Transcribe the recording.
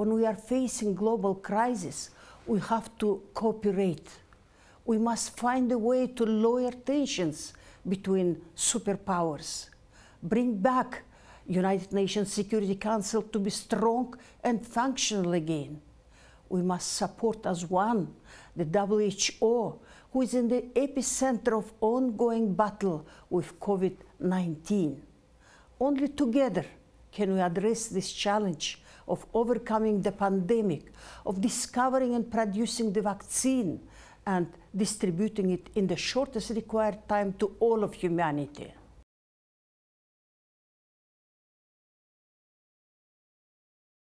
when we are facing global crisis, we have to cooperate. We must find a way to lower tensions between superpowers, bring back United Nations Security Council to be strong and functional again. We must support as one the WHO, who is in the epicenter of ongoing battle with COVID-19. Only together can we address this challenge of overcoming the pandemic, of discovering and producing the vaccine and distributing it in the shortest required time to all of humanity.